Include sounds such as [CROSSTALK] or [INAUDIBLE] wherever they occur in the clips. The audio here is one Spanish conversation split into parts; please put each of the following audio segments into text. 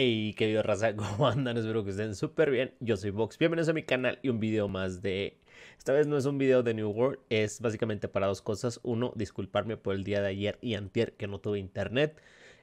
Hey, querido raza, [LAUGHS] ¿cómo andan? Espero que estén súper bien. Yo soy Vox, bienvenidos a mi canal y un video más de... Esta vez no es un video de New World, es básicamente para dos cosas. Uno, disculparme por el día de ayer y antier que no tuve internet.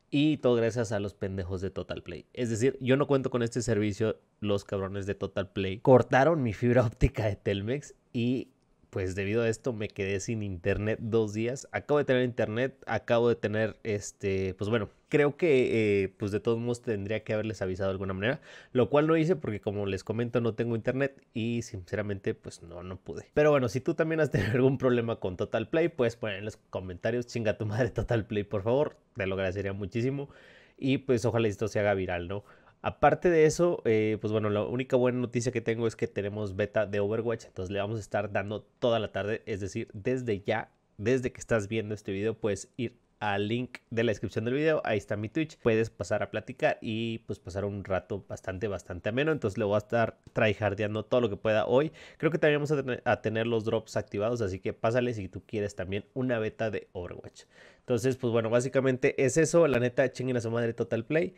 Y todo gracias a los pendejos de Total Play. Es decir, yo no cuento con este servicio, los cabrones de Total Play cortaron mi fibra [LAUGHS] óptica de Telmex y pues debido a esto me quedé sin internet dos días. Acabo de tener internet, acabo de tener este, pues bueno, creo que eh, pues de todos modos tendría que haberles avisado de alguna manera, lo cual no hice porque como les comento no tengo internet y sinceramente pues no, no pude. Pero bueno, si tú también has tenido [LAUGHS] algún problema con Total Play, puedes poner en los comentarios, chinga tu madre Total Play por favor, te lo agradecería muchísimo y pues ojalá esto se haga viral, ¿no? Aparte de eso, eh, pues bueno, la única buena noticia que tengo es que tenemos beta de Overwatch, entonces le vamos a estar dando toda la tarde, es decir, desde ya, desde que estás viendo este video, puedes ir al link de la descripción del video, ahí está mi Twitch, puedes pasar a platicar y pues pasar un rato bastante, bastante ameno, entonces le voy a estar tryhardeando todo lo que pueda hoy, creo que también vamos a tener, los drops activados, así que pásale si tú quieres también una beta de Overwatch. Entonces, pues bueno, básicamente es eso, la neta, chinguen a su madre Total Play.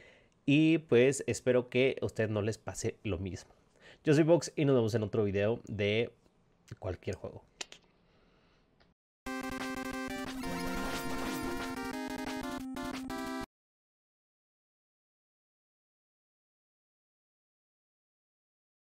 Y pues espero que a ustedes no les pase lo mismo. Yo soy Vox y nos vemos en otro video de cualquier juego.